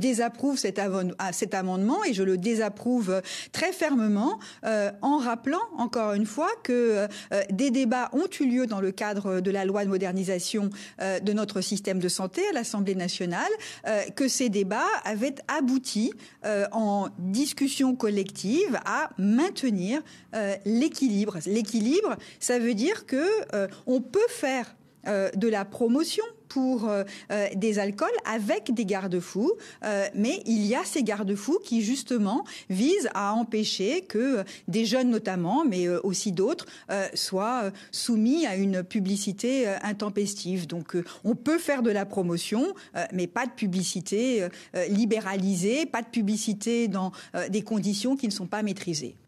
désapprouve ah, cet, amendement et je le désapprouve euh, très fermement euh, en rappelant encore une fois que euh, des débats ont eu lieu dans le cadre de la loi de modernisation de notre système de santé à l'Assemblée nationale, que ces débats avaient abouti en discussion collective à maintenir l'équilibre. L'équilibre, ça veut dire que on peut faire de la promotion pour euh, euh, des alcools avec des garde-fous, euh, mais il y a ces garde-fous qui justement visent à empêcher que des jeunes notamment, mais aussi d'autres, soient soumis à une publicité intempestive. Donc on peut faire de la promotion, mais pas de publicité libéralisée, pas de publicité dans des conditions qui ne sont pas maîtrisées.